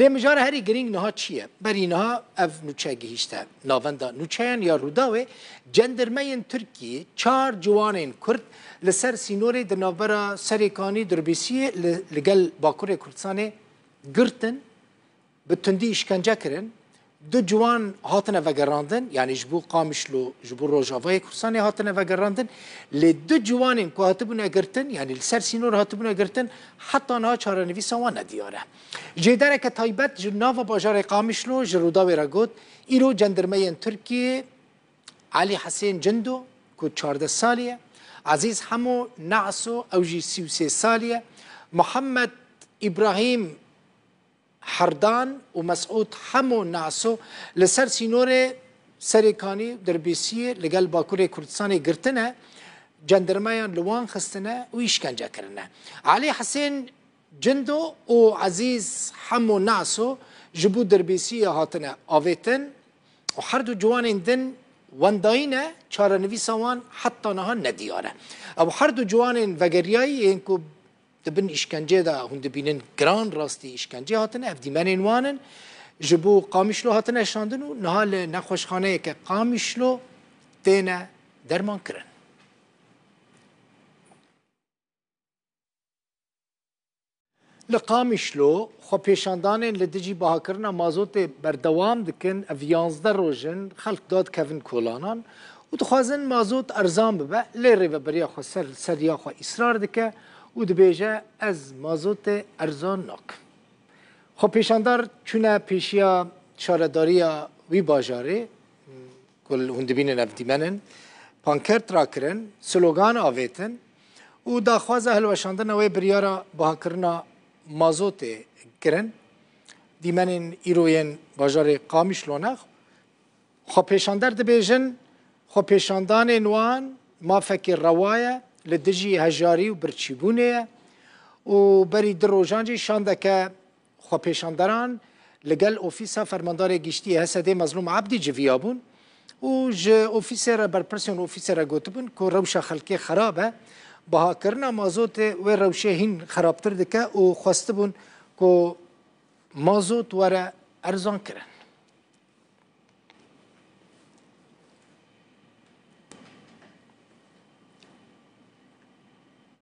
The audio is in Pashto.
لمجار هری گرینگ نها چیه؟ بر اینها اف نوچه گهیشته ناوندا نوچهان یا روداوه جندرمین ترکیه چار جوانین کرد لسر سینور دنابرا سرکانی دربیسی لگل باکور کردستان گرتن به تندی اشکنجه کرن دو جوان هاتن وگراندن یعنی جبو قامشلو جبو روجاوای کورسانی هاتن وگراندن لی دو جوانین که هاتبون اگرتن یعنی لسر سینور هاتبون اگرتن حتی نه چاره نویسا و ندیاره جیدره که تایبت جناو باجار قامشلو جروداوی را گود ایرو جندرمه ترکیه علی حسین جندو که چارده سالیه عزیز همو نعسو اوجی سی و سی سالیه محمد ابراهیم حردان و مسعود همو ناسو لسر سینور سریکانی در بیسی لگل باکور کردستان گرتنه جندرمایان لوان خستنه و ایشکنجه کرنه علی حسین جندو و عزیز همو ناسو جبو دربیسی هاتنه آویتن و هر دو جوان دن ونداینه چاره نویسان حتی نها ندیاره او هر دو جوان وگریایی این که دبن اشکنجه دا هون دبینن گران راستی اشکنجه هاتن اف دیمنین وانن جبو قامیشلو هاتن اشاندن و نهال نخوشخانه که قامیشلو تینه درمان کرن لقامیشلو خو پیشاندانین لدجی بها کرنا مازوت بردوام دکن اف یانزده روژن خلق داد کفن کولانان و دخوازن مازوت ارزان ببه لیره و بریا خو سر سریا خو اصرار دکه او دبیجه از مازوت ارزان ناک خب پیشاندار چونه پیشیا چارداری وی باجاره کل هندبین نفتی منن پانکرت را کرن سلوگان آویتن او دا خواز هلوشاندن وی بریارا با کرنا مازوت کرن دیمنن ایروین باجار قامیش لونه خب پیشاندار دبیجن خب پیشاندان نوان ما فکر روایه لدجی هجاری و برچیبونه و بری در روجانجی شانده که خوپیشاندران لگل اوفیسا فرماندار گشتی حسد مظلوم عبدی جویابون و ج اوفیسر برپرسیون اوفیسر گوتبون که روش خلکی خرابه بها کرنا مازوت و روشه هین خرابتر دکه و خواسته بون که مازوت وره ارزان کرن